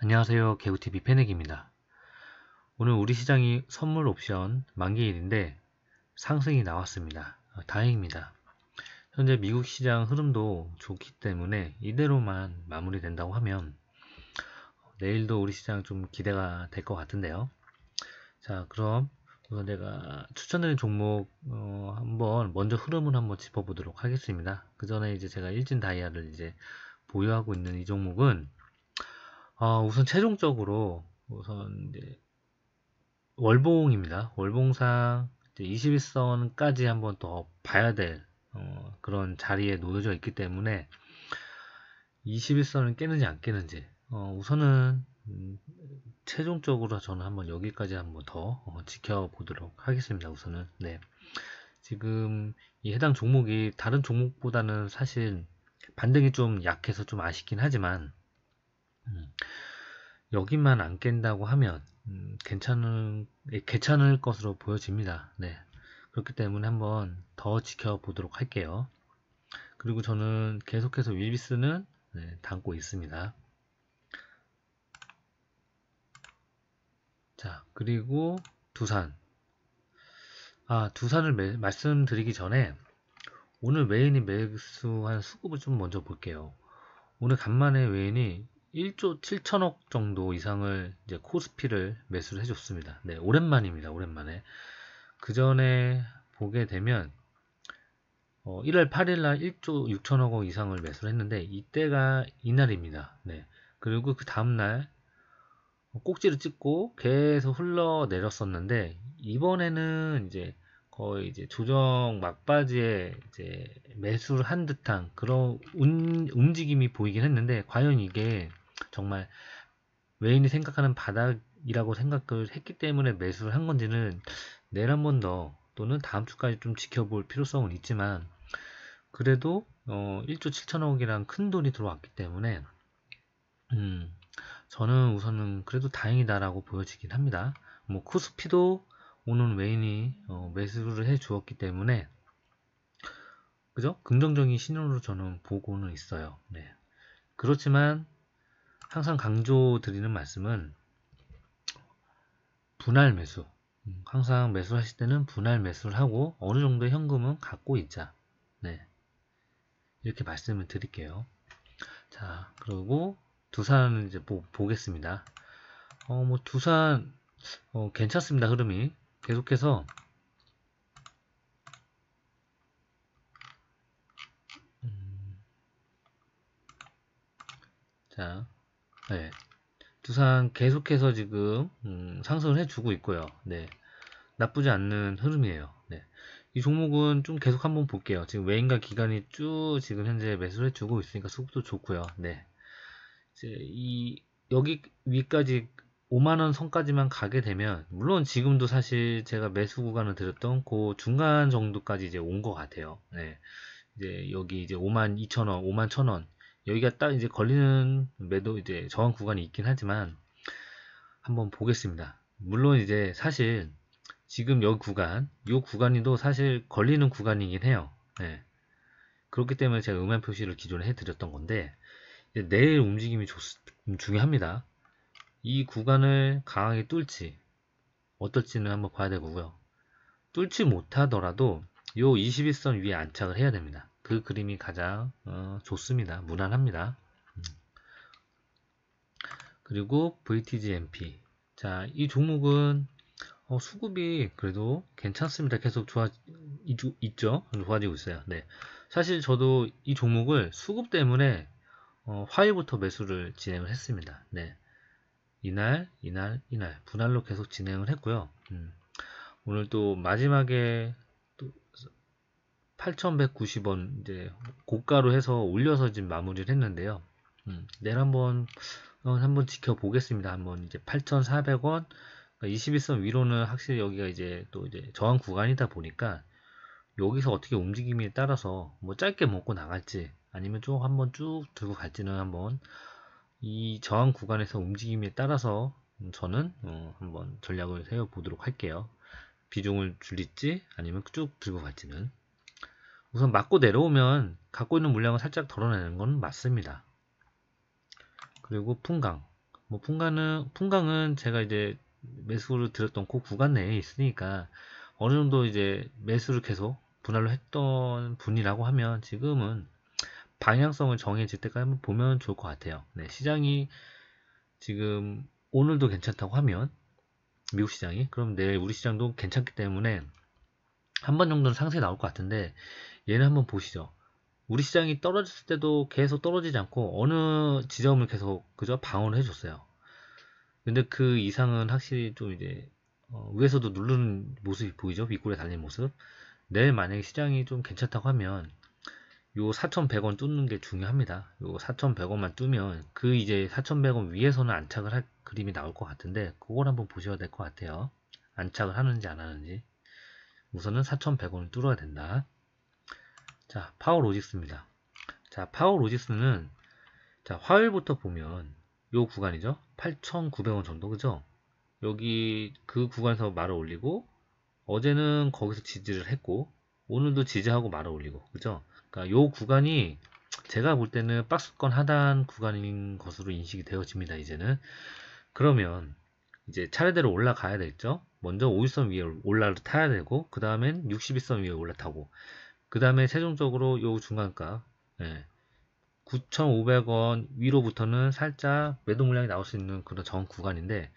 안녕하세요. 개우 t v 패넥입니다 오늘 우리 시장이 선물 옵션 만기일인데 상승이 나왔습니다. 어, 다행입니다. 현재 미국 시장 흐름도 좋기 때문에 이대로만 마무리된다고 하면 내일도 우리 시장 좀 기대가 될 것 같은데요. 자 그럼 우선 제가 추천드린 종목 어, 한번 먼저 흐름을 한번 짚어보도록 하겠습니다. 그 전에 이제 제가 일진 다이아를 이제 보유하고 있는 이 종목은 어, 우선 최종적으로 우선 이제 월봉입니다. 월봉상 21선까지 한번 더 봐야 될 어, 그런 자리에 놓여져 있기 때문에 21선을 깨는지 안 깨는지 어, 우선은 음, 최종적으로 저는 한번 여기까지 한번 더 어, 지켜보도록 하겠습니다. 우선은 네 지금 이 해당 종목이 다른 종목보다는 사실 반등이 좀 약해서 좀 아쉽긴 하지만 음. 여기만 안 깬다고 하면 음, 괜찮을, 예, 괜찮을 것으로 보여집니다. 네. 그렇기 때문에 한번 더 지켜보도록 할게요. 그리고 저는 계속해서 윌비스는 네, 담고 있습니다. 자, 그리고 두산. 아, 두산을 매, 말씀드리기 전에 오늘 메인이 매수한 수급을 좀 먼저 볼게요. 오늘 간만에 외인이 1조 7천억 정도 이상을 이제 코스피를 매수를 해줬습니다. 네, 오랜만입니다. 오랜만에. 그 전에 보게 되면 어, 1월 8일 날 1조 6천억 원 이상을 매수를 했는데 이때가 이날입니다. 네. 그리고 그 다음 날 어, 꼭지를 찍고 계속 흘러 내렸었는데 이번에는 이제 거의 이제 조정 막바지에 이제 매수를 한 듯한 그런 운, 움직임이 보이긴 했는데 과연 이게 정말 외인이 생각하는 바닥이라고 생각을 했기 때문에 매수를 한 건지는 내일 한 번 더 또는 다음 주까지 좀 지켜볼 필요성은 있지만 그래도 어 1조 7천억이란 큰 돈이 들어왔기 때문에 음 저는 우선은 그래도 다행이다라고 보여지긴 합니다. 뭐 코스피도 오는 외인이 어 매수를 해 주었기 때문에 그죠? 긍정적인 신호로 저는 보고는 있어요. 네. 그렇지만 항상 강조드리는 말씀은 분할 매수. 음. 항상 매수하실 때는 분할 매수를 하고 어느 정도 현금은 갖고 있자. 네. 이렇게 말씀을 드릴게요. 자, 그리고 두산을 이제 보, 겠습니다 어, 뭐 두산 어, 괜찮습니다. 흐름이 계속해서 음. 자, 네. 두산 계속해서 지금 음, 상승을 해주고 있고요. 네. 나쁘지 않는 흐름이에요. 네. 이 종목은 좀 계속 한번 볼게요. 지금 외인과 기간이 쭉 지금 현재 매수를 해주고 있으니까 수급도 좋고요. 네. 이제 이 여기 위까지 5만원 선까지만 가게 되면 물론 지금도 사실 제가 매수 구간을 드렸던 그 중간 정도까지 이제 온 것 같아요. 네. 이제 여기 이제 5만 2천원, 5만 1 천원 여기가 딱 이제 걸리는 매도 이제 저항 구간이 있긴 하지만 한번 보겠습니다. 물론 이제 사실 지금 여기 구간, 이 구간이도 사실 걸리는 구간이긴 해요. 네. 그렇기 때문에 제가 음향 표시를 기존에 해드렸던 건데 내일 움직임이 좋, 음, 중요합니다. 이 구간을 강하게 뚫지 어떨지는 한번 봐야 되고요. 뚫지 못하더라도 이 21선 위에 안착을 해야 됩니다. 그 그림이 가장 어, 좋습니다. 무난합니다. 음. 그리고 VTGMP 자이 종목은 어, 수급이 그래도 괜찮습니다. 계속 좋아 이주, 있죠? 좋아지고 있어요. 네, 사실 저도 이 종목을 수급 때문에 어, 화요일부터 매수를 진행을 했습니다. 네, 이날, 이날, 이날 분할로 계속 진행을 했고요. 음. 오늘 또 마지막에 8,190원 이제 고가로 해서 올려서 지금 마무리를 했는데요. 음, 내일 한번 어, 한번 지켜보겠습니다. 한번 이제 8,400원 21선 그러니까 위로는 확실히 여기가 이제 또 이제 저항 구간이다 보니까 여기서 어떻게 움직임에 따라서 뭐 짧게 먹고 나갈지 아니면 좀 한번 쭉 들고 갈지는 한번 이 저항 구간에서 움직임에 따라서 저는 어 한번 전략을 세워보도록 할게요. 비중을 줄일지 아니면 쭉 들고 갈지는 우선 맞고 내려오면 갖고 있는 물량을 살짝 덜어내는 건 맞습니다. 그리고 풍강. 뭐 풍강은 풍강은 제가 이제 매수를 드렸던 그 구간 내에 있으니까 어느 정도 이제 매수를 계속 분할로 했던 분이라고 하면 지금은 방향성을 정해질 때까지 한번 보면 좋을 것 같아요. 네, 시장이 지금 오늘도 괜찮다고 하면 미국 시장이 그럼 내일 우리 시장도 괜찮기 때문에 한 번 정도는 상세 나올 것 같은데 얘는 한번 보시죠. 우리 시장이 떨어졌을 때도 계속 떨어지지 않고 어느 지점을 계속 그저 방어를 해줬어요. 근데 그 이상은 확실히 좀 이제 어, 위에서도 누르는 모습이 보이죠? 윗골에 달린 모습. 내일 만약에 시장이 좀 괜찮다고 하면 요 4,100원 뚫는 게 중요합니다. 요 4,100원만 뚫면 그 이제 4,100원 위에서는 안착을 할 그림이 나올 것 같은데 그걸 한번 보셔야 될 것 같아요. 안착을 하는지 안 하는지. 우선은 4,100원을 뚫어야 된다. 자, 파워 로직스입니다. 자, 파워 로직스는 자, 화요일부터 보면 요 구간이죠. 8,900원 정도 그죠? 여기 그 구간에서 말을 올리고 어제는 거기서 지지를 했고 오늘도 지지하고 말을 올리고 그죠? 그러니까 요 구간이 제가 볼 때는 박스권 하단 구간인 것으로 인식이 되어집니다. 이제는 그러면 이제 차례대로 올라가야 되겠죠. 먼저 50선 위에 올라를 타야 되고 그 다음엔 62선 위에 올라타고 그 다음에 최종적으로 요 중간가 예, 9,500원 위로부터는 살짝 매도 물량이 나올 수 있는 그런 정 구간인데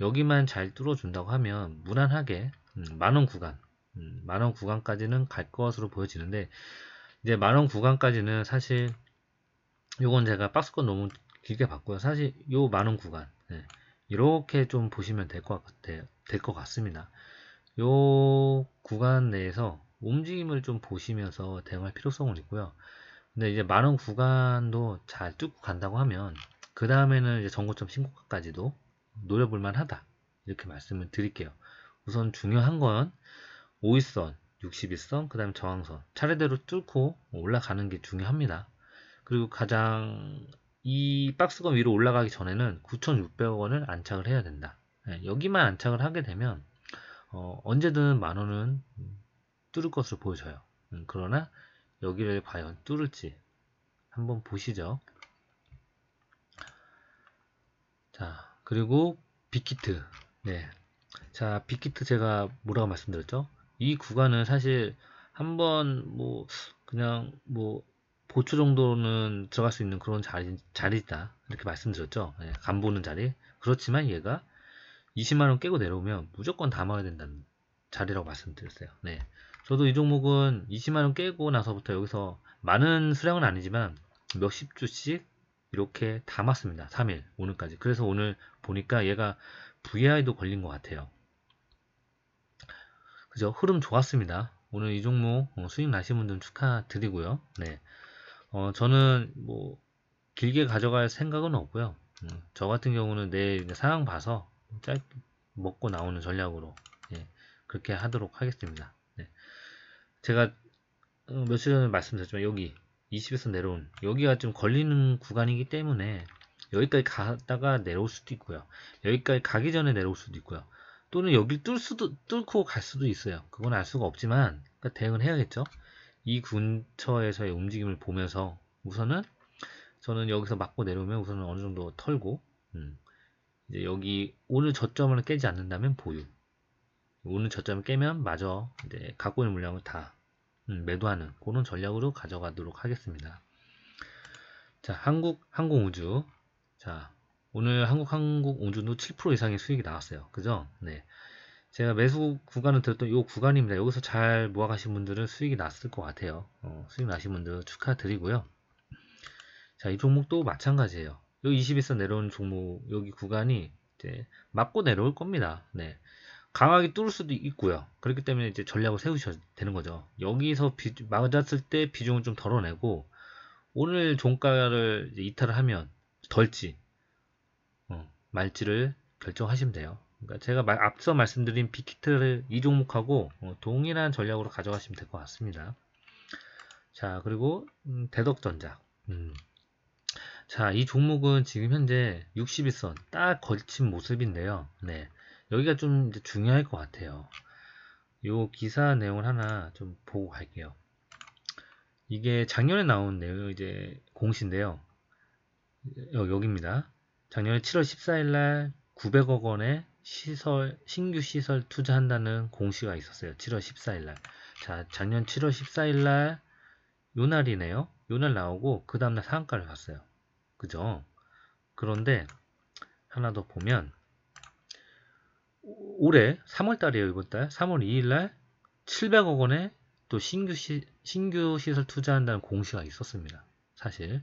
여기만 잘 뚫어준다고 하면 무난하게 음, 만원 구간 음, 만원 구간까지는 갈 것으로 보여지는데 이제 만원 구간까지는 사실 요건 제가 박스권 너무 길게 봤고요 사실 요 만원 구간 예, 이렇게 좀 보시면 될 것 같아요 될것 같습니다 요 구간 내에서 움직임을 좀 보시면서 대응할 필요성은 있고요. 근데 이제 많은 구간도 잘 뚫고 간다고 하면 그 다음에는 이제 정고점 신고가까지도 노려볼 만하다 이렇게 말씀을 드릴게요. 우선 중요한 건 5일선, 60일선, 그 다음에 저항선 차례대로 뚫고 올라가는 게 중요합니다. 그리고 가장 이박스건 위로 올라가기 전에는 9,600원을 안착을 해야 된다. 예, 여기만 안착을 하게 되면 어, 언제든 만원은 뚫을 것으로 보여져요. 음, 그러나 여기를 과연 뚫을지 한번 보시죠. 자, 그리고 빅히트. 네. 자, 빅히트 제가 뭐라고 말씀드렸죠? 이 구간은 사실 한번 뭐 그냥 뭐 보초 정도는 들어갈 수 있는 그런 자리, 자리다. 이렇게 말씀드렸죠. 네, 간 보는 자리. 그렇지만 얘가 20만원 깨고 내려오면 무조건 담아야 된다는 자리라고 말씀드렸어요. 네. 저도 이 종목은 20만원 깨고 나서부터 여기서 많은 수량은 아니지만 몇십 주씩 이렇게 담았습니다. 3일 오늘까지. 그래서 오늘 보니까 얘가 VI도 걸린 것 같아요. 그죠? 흐름 좋았습니다. 오늘 이 종목 어, 수익 나신 분들 축하드리고요. 네. 어, 저는 뭐 길게 가져갈 생각은 없고요. 음, 저 같은 경우는 내일 상황 봐서 짧게 먹고 나오는 전략으로 예, 그렇게 하도록 하겠습니다. 제가 어, 며칠 전에 말씀드렸지만 여기 20에서 내려온 여기가 좀 걸리는 구간이기 때문에 여기까지 갔다가 내려올 수도 있고요. 여기까지 가기 전에 내려올 수도 있고요. 또는 여길 뚫 수도, 뚫고 갈 수도 있어요. 그건 알 수가 없지만 그러니까 대응을 해야겠죠. 이 근처에서의 움직임을 보면서 우선은 저는 여기서 맞고 내려오면 우선은 어느 정도 털고 음. 이제 여기 오늘 저점을 깨지 않는다면 보유 오늘 저점을 깨면 마저 이제 갖고 있는 물량을 다 음, 매도하는 그런 전략으로 가져가도록 하겠습니다. 자, 한국 항공우주. 자, 오늘 한국 항공우주도 7% 이상의 수익이 나왔어요. 그죠? 네. 제가 매수 구간을 들었던 이 구간입니다. 여기서 잘 모아가신 분들은 수익이 났을 것 같아요. 어, 수익 나신 분들 축하드리고요. 자, 이 종목도 마찬가지예요. 요 20에서 내려온 종목, 여기 구간이 이제 맞고 내려올 겁니다. 네. 강하게 뚫을 수도 있고요. 그렇기 때문에 이제 전략을 세우셔야 되는 거죠. 여기서 비, 맞았을 때 비중을 좀 덜어내고 오늘 종가를 이탈을 하면 덜지 어, 말지를 결정하시면 돼요. 그러니까 제가 말, 앞서 말씀드린 빅히트를 이 종목하고 어, 동일한 전략으로 가져가시면 될 것 같습니다. 자 그리고 음, 대덕전자 음. 자이 종목은 지금 현재 60일선 딱 걸친 모습인데요. 네. 여기가 좀 중요할 것 같아요. 요 기사 내용을 하나 좀 보고 갈게요. 이게 작년에 나온 내용 이제 공시인데요. 여, 여기입니다. 작년에 7월 14일 날 900억 원의 시설 신규 시설 투자한다는 공시가 있었어요. 7월 14일 날. 자, 작년 7월 14일 날 요 날이네요. 요 날 나오고 그 다음 날 상한가를 봤어요. 그죠? 그런데 하나 더 보면 올해 3월달이에요 이번달 3월 2일날 700억 원에또 신규, 시, 신규 시설 투자한다는 공시가 있었습니다 사실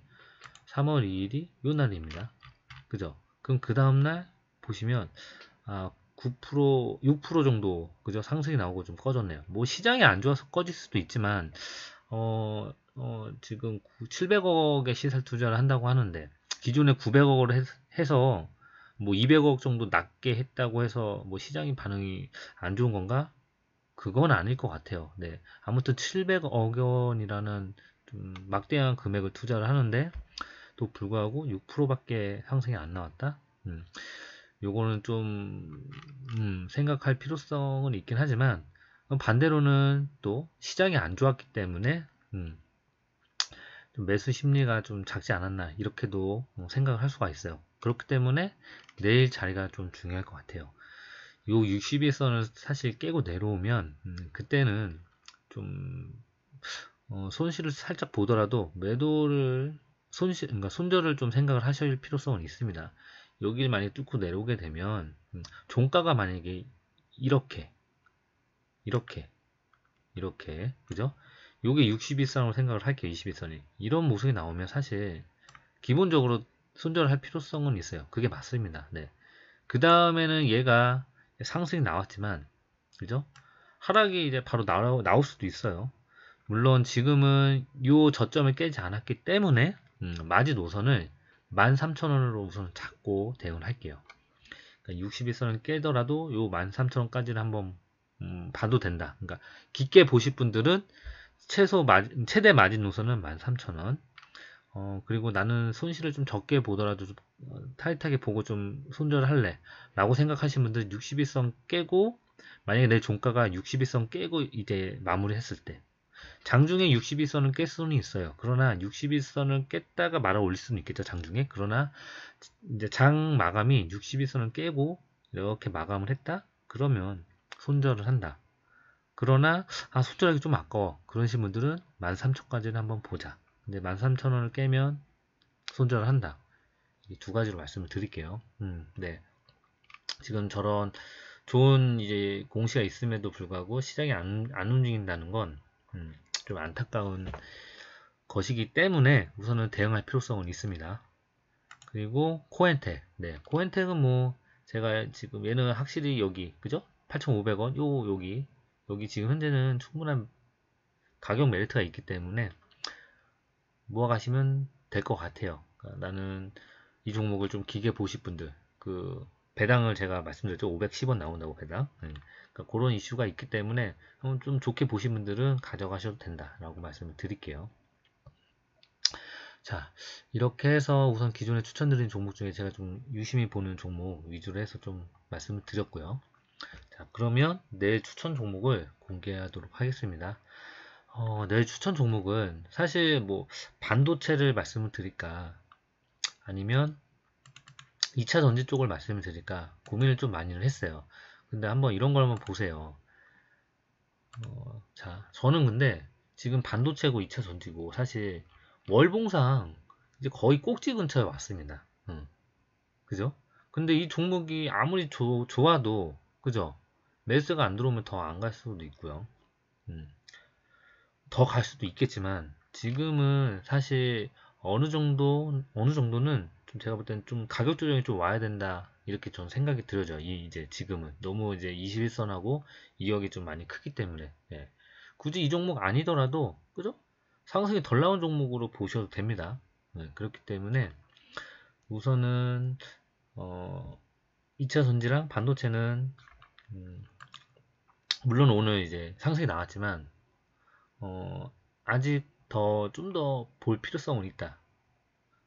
3월 2일이 요 날입니다 그죠 그럼 그 다음날 보시면 아, 9% 6% 정도 그죠 상승이 나오고 좀 꺼졌네요 뭐 시장이 안 좋아서 꺼질 수도 있지만 어, 어 지금 700억의 시설 투자를 한다고 하는데 기존에 900억으로 해서 뭐 200억 정도 낮게 했다고 해서 뭐시장이 반응이 안 좋은 건가? 그건 아닐 것 같아요. 네. 아무튼 700억 원이라는 좀 막대한 금액을 투자를 하는데 또 불구하고 6%밖에 상승이 안 나왔다. 음. 요거는 좀 음, 생각할 필요성은 있긴 하지만 반대로는 또 시장이 안 좋았기 때문에 음, 매수 심리가 좀 작지 않았나 이렇게도 생각을 할 수가 있어요. 그렇기 때문에 내일 자리가 좀 중요할 것 같아요. 요 60일선을 사실 깨고 내려오면 음, 그때는 좀 어, 손실을 살짝 보더라도 매도를 손실 그러니까 손절을 좀 생각을 하실 필요성은 있습니다. 여기를 만약 뚫고 내려오게 되면 음, 종가가 만약에 이렇게 이렇게 이렇게 그죠? 요게 62선으로 생각을 할게요. 22선이 이런 모습이 나오면 사실 기본적으로 손절할 필요성은 있어요. 그게 맞습니다. 네. 그 다음에는 얘가 상승이 나왔지만, 그죠? 하락이 이제 바로 나오, 나올 수도 있어요. 물론 지금은 요 저점을 깨지 않았기 때문에, 음, 마지 노선을 13,000원으로 우선 잡고 대응할게요. 을 그러니까 61선을 깨더라도 요 13,000원까지는 한번 음, 봐도 된다. 그러니까 깊게 보실 분들은 최소 마, 최대 마진 노선은 13,000원. 어, 그리고 나는 손실을 좀 적게 보더라도 좀 어, 타이트하게 보고 좀 손절할래 라고 생각하신 분들 6 2선 깨고 만약에 내 종가가 6 2선 깨고 이제 마무리했을 때 장중에 6 2일선을깰 수는 있어요. 그러나 6 2선을 깼다가 말아 올릴 수는 있겠죠. 장중에. 그러나 이제 장 마감이 6 2선을 깨고 이렇게 마감을 했다? 그러면 손절을 한다. 그러나 아 손절하기 좀 아까워. 그러신 분들은 13,000까지는 한번 보자. 근데 13,000원을 깨면 손절을 한다. 이 두 가지로 말씀을 드릴게요. 음, 네. 지금 저런 좋은 이제 공시가 있음에도 불구하고 시장이 안, 안 움직인다는 건좀 음, 안타까운 것이기 때문에 우선은 대응할 필요성은 있습니다. 그리고 코엔텍. 네, 코엔텍은 뭐 제가 지금 얘는 확실히 여기 그죠? 8,500원 요 여기 여기 지금 현재는 충분한 가격 메리트가 있기 때문에 모아가시면 될 것 같아요. 그러니까 나는 이 종목을 좀기게 보실 분들, 그 배당을 제가 말씀드렸죠. 510원 나온다고 배당. 네. 그러니까 그런 이슈가 있기 때문에 좀 좋게 보신 분들은 가져가셔도 된다라고 말씀을 드릴게요. 자, 이렇게 해서 우선 기존에 추천드린 종목 중에 제가 좀 유심히 보는 종목 위주로 해서 좀 말씀을 드렸고요. 자, 그러면 내일 추천 종목을 공개하도록 하겠습니다. 어, 내 추천 종목은 사실 뭐 반도체를 말씀을 드릴까 아니면 2차 전지 쪽을 말씀을 드릴까 고민을 좀 많이 했어요. 근데 한번 이런 걸 한번 보세요. 어, 자, 저는 근데 지금 반도체고 2차 전지고 사실 월봉상 이제 거의 꼭지 근처에 왔습니다. 응. 그죠? 근데 이 종목이 아무리 조, 좋아도 그죠? 매스가 안 들어오면 더 안 갈 수도 있고요. 음. 더갈 수도 있겠지만 지금은 사실 어느 정도 어느 정도는 좀 제가 볼 때는 좀 가격 조정이 좀 와야 된다 이렇게 좀 생각이 들어요. 이 이제 지금은 너무 이제 21선하고 2억이 좀 많이 크기 때문에 예. 굳이 이 종목 아니더라도 그죠? 상승이 덜 나온 종목으로 보셔도 됩니다. 예. 그렇기 때문에 우선은 어 2차 전지랑 반도체는 음, 물론 오늘 이제 상승이 나왔지만 어, 아직 더 좀 더 볼 필요성은 있다.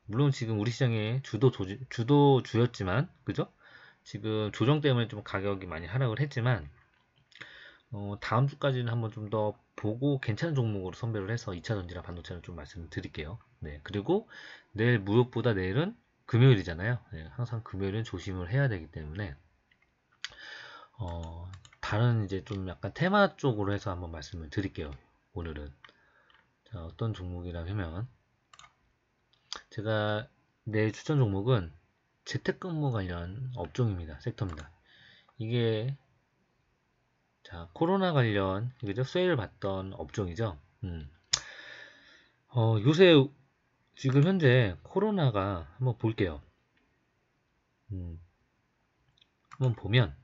물론 지금 우리 시장에 주도 조지, 주도 주였지만 그죠? 지금 조정 때문에 좀 가격이 많이 하락을 했지만 어, 다음 주까지는 한번 좀 더 보고 괜찮은 종목으로 선별을 해서 2차 전지랑 반도체를 좀 말씀드릴게요. 을 네. 그리고 내일 무역보다 내일은 금요일이잖아요. 네, 항상 금요일은 조심을 해야 되기 때문에 어, 다른 이제 좀 약간 테마 쪽으로 해서 한번 말씀을 드릴게요. 오늘은 자, 어떤 종목이라면 제가 내 추천 종목은 재택근무 관련 업종입니다. 섹터입니다. 이게 자 코로나 관련 그죠 수혜를 받던 업종이죠. 음. 어, 요새 지금 현재 코로나가 한번 볼게요. 음. 한번 보면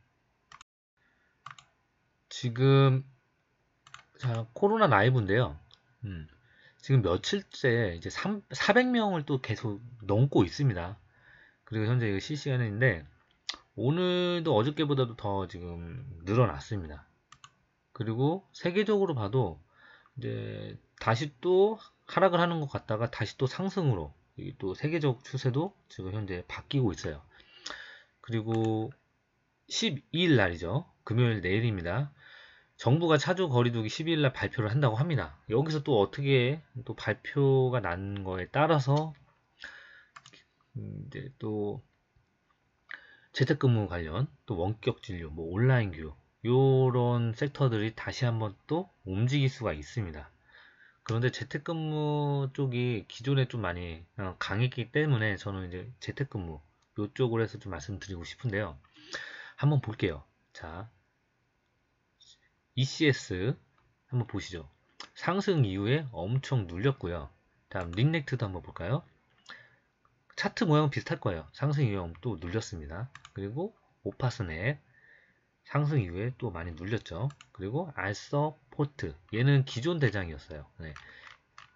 지금 자, 코로나 라이브인데요. 음, 지금 며칠째 이제 3, 400명을 또 계속 넘고 있습니다. 그리고 현재 이거 실시간인데 오늘도 어저께보다도 더 지금 늘어났습니다. 그리고 세계적으로 봐도 이제 다시 또 하락을 하는 것 같다가 다시 또 상승으로 또 세계적 추세도 지금 현재 바뀌고 있어요. 그리고 12일 날이죠. 금요일 내일입니다. 정부가 차주 거리두기 12일날 발표를 한다고 합니다. 여기서 또 어떻게 또 발표가 난 거에 따라서 음, 이제 또 재택근무 관련 또 원격 진료, 뭐 온라인 교육 요런 섹터들이 다시 한번 또 움직일 수가 있습니다. 그런데 재택근무 쪽이 기존에 좀 많이 어, 강했기 때문에 저는 이제 재택근무 요쪽으로 해서 좀 말씀드리고 싶은데요. 한번 볼게요. 자, ECS 한번 보시죠. 상승 이후에 엄청 눌렸고요. 다음 링넥트도 한번 볼까요? 차트 모양은 비슷할 거예요. 상승 이후에 또 눌렸습니다. 그리고 오파스넷 상승 이후에 또 많이 눌렸죠. 그리고 알서 포트 얘는 기존 대장이었어요. 네.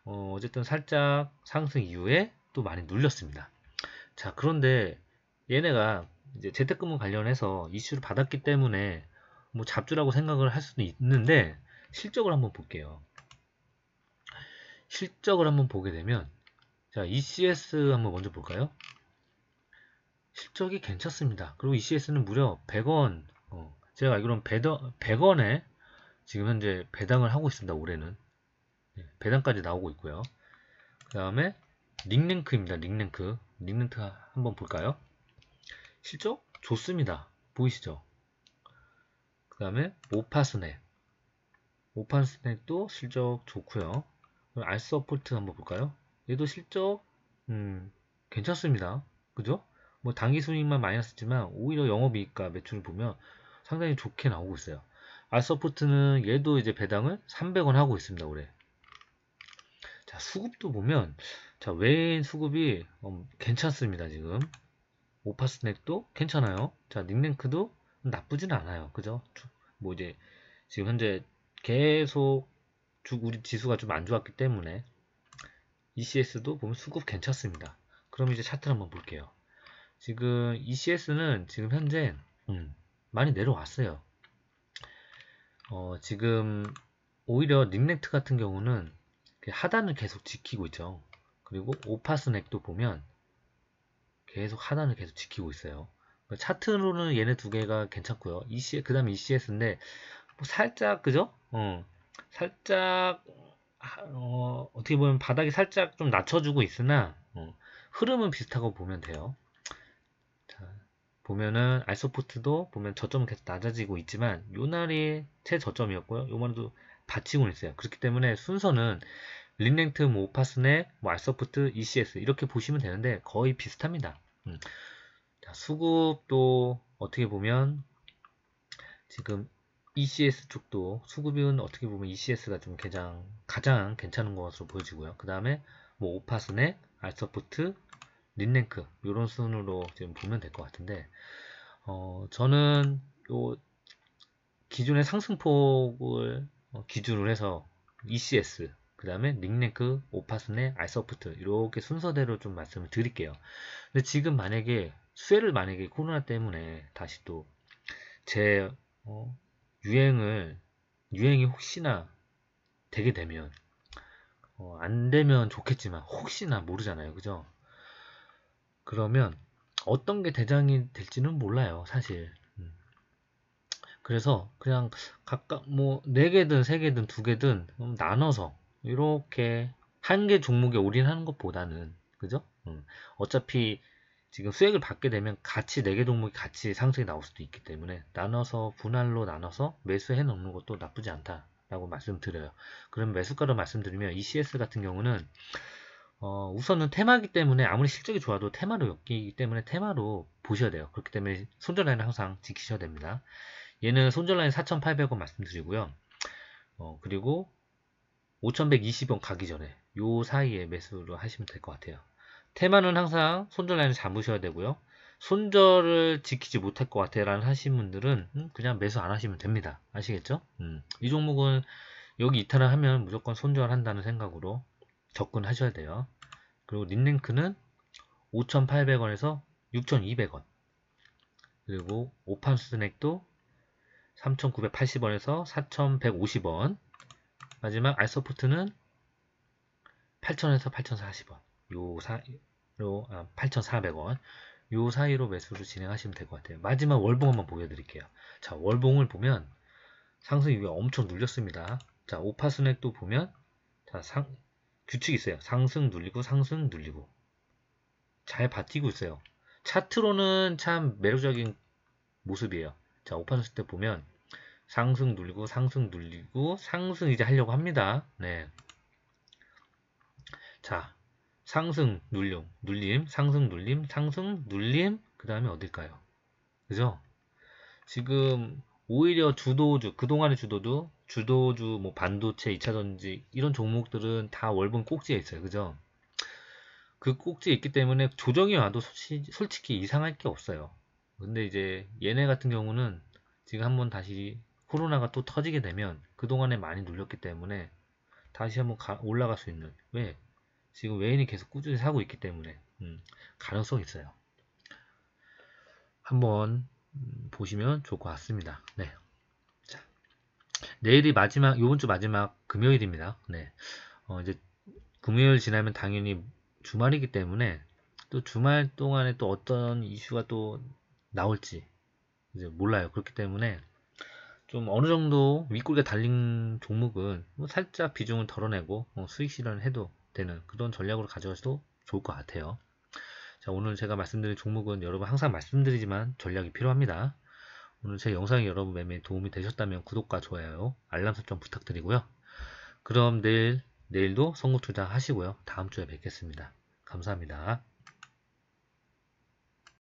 어, 어쨌든 살짝 상승 이후에 또 많이 눌렸습니다. 자 그런데 얘네가 이제 재택근무 관련해서 이슈를 받았기 때문에 뭐 잡주라고 생각을 할 수도 있는데 실적을 한번 볼게요. 실적을 한번 보게 되면 자 ECS 한번 먼저 볼까요? 실적이 괜찮습니다. 그리고 ECS는 무려 100원 어, 제가 알기로는 100원, 에 지금 현재 배당을 하고 있습니다. 올해는 네, 배당까지 나오고 있고요. 그 다음에 링랭크입니다. 링랭크 링랭크 한번 볼까요? 실적 좋습니다. 보이시죠? 그 다음에 모파스넥 모파스넥도 실적 좋고요 알서포트 한번 볼까요? 얘도 실적 음, 괜찮습니다. 그죠? 뭐 단기 순익만 마이너스지만 오히려 영업이익과 매출을 보면 상당히 좋게 나오고 있어요. 알서포트는 얘도 이제 배당을 300원 하고 있습니다. 올해. 자 수급도 보면 자 외인 수급이 음, 괜찮습니다. 지금 오파스넥도 괜찮아요. 자 닉랭크도 나쁘진 않아요. 그죠? 뭐 이제 지금 현재 계속 주, 우리 지수가 좀 안 좋았기 때문에 ECS도 보면 수급 괜찮습니다. 그럼 이제 차트를 한번 볼게요. 지금 ECS는 지금 현재 음, 많이 내려왔어요. 어, 지금 오히려 닉넥트 같은 경우는 그 하단을 계속 지키고 있죠. 그리고 오파스넥도 보면 계속 하단을 계속 지키고 있어요. 그 차트로는 얘네 두 개가 괜찮고요. EC 그 다음에 ECS인데 뭐 살짝 그죠? 어, 살짝 어, 떻게 보면 바닥이 살짝 좀 낮춰주고 있으나 어, 흐름은 비슷하고 보면 돼요. 자, 보면은 알소포트도 보면 저점은 계속 낮아지고 있지만 요 날이 최 저점이었고요. 요만도 받치고 있어요. 그렇기 때문에 순서는 린랭트, 뭐 오파스네, 뭐알소프트 ECS 이렇게 보시면 되는데 거의 비슷합니다. 음. 자, 수급도 어떻게 보면 지금 ECS 쪽도 수급은 어떻게 보면 ECS가 좀 가장, 가장 괜찮은 것으로 보여지고요. 그 다음에 뭐 오파스넥, 알서포트, 린랭크 이런 순으로 지금 보면 될 것 같은데 어, 저는 요 기존의 상승폭을 어, 기준으로 해서 ECS 그 다음에 링랭크, 오파스네, 알서프트 이렇게 순서대로 좀 말씀을 드릴게요. 근데 지금 만약에 수혜를 만약에 코로나 때문에 다시 또제 어, 유행을 유행이 혹시나 되게 되면 어, 안 되면 좋겠지만 혹시나 모르잖아요, 그죠? 그러면 어떤 게 대장이 될지는 몰라요, 사실. 음. 그래서 그냥 각각 뭐 네 개든 세 개든 두 개든 나눠서 이렇게 한 개 종목에 올인하는 것보다는 그죠? 음. 어차피 지금 수액을 받게 되면 같이 4개 종목이 같이 상승이 나올 수도 있기 때문에 나눠서 분할로 나눠서 매수해 놓는 것도 나쁘지 않다라고 말씀드려요. 그럼 매수가로 말씀드리면 ECS 같은 경우는 어, 우선은 테마기 때문에 아무리 실적이 좋아도 테마로 엮이기 때문에 테마로 보셔야 돼요. 그렇기 때문에 손절라인을 항상 지키셔야 됩니다. 얘는 손절라인 4,800원 말씀드리고요. 어, 그리고 5,120원 가기 전에 요 사이에 매수를 하시면 될 것 같아요. 테마는 항상 손절 라인을 잡으셔야 되고요. 손절을 지키지 못할 것 같아라는 하신 분들은 음, 그냥 매수 안 하시면 됩니다. 아시겠죠? 음, 이 종목은 여기 이탈을 하면 무조건 손절한다는 생각으로 접근하셔야 돼요. 그리고 닌랭크는 5,800원에서 6,200원 그리고 오판 스낵도 3,980원에서 4,150원 마지막 알서포트는 8,000에서 8,040원 요 사, 요 아, 8,400원 요 사이로 매수를 진행하시면 될 것 같아요. 마지막 월봉 한번 보여드릴게요. 자 월봉을 보면 상승이 엄청 눌렸습니다. 자 오파순액도 보면 자 상, 규칙이 있어요. 상승 눌리고 상승 눌리고 잘 버티고 있어요. 차트로는 참 매력적인 모습이에요. 자 오파순액 때 보면 상승 눌리고 상승 눌리고 상승 이제 하려고 합니다. 네. 자 상승 눌림, 눌림, 상승 눌림, 상승 눌림, 그 다음에 어딜까요? 그죠? 지금 오히려 주도주, 그동안의 주도주, 주도주, 뭐 반도체, 2차전지 이런 종목들은 다 월봉 꼭지에 있어요. 그죠? 그 꼭지에 있기 때문에 조정이 와도 솔직히, 솔직히 이상할 게 없어요. 근데 이제 얘네 같은 경우는 지금 한번 다시 코로나가 또 터지게 되면 그동안에 많이 눌렸기 때문에 다시 한번 가, 올라갈 수 있는 왜 지금 외인이 계속 꾸준히 사고 있기 때문에 음, 가능성 있어요. 한번 음, 보시면 좋을 것 같습니다. 네. 자, 내일이 마지막 요번주 마지막 금요일입니다. 네. 어, 이제 금요일 지나면 당연히 주말이기 때문에 또 주말 동안에 또 어떤 이슈가 또 나올지 이제 몰라요. 그렇기 때문에 좀 어느 정도 윗골에 달린 종목은 뭐 살짝 비중을 덜어내고 어, 수익 실현해도 되는 그런 전략으로 가져가셔도 좋을 것 같아요. 자, 오늘 제가 말씀드린 종목은 여러분 항상 말씀드리지만 전략이 필요합니다. 오늘 제 영상이 여러분 매매에 도움이 되셨다면 구독과 좋아요, 알람 설정 부탁드리고요. 그럼 내일, 내일도 선구투자 하시고요. 다음 주에 뵙겠습니다. 감사합니다.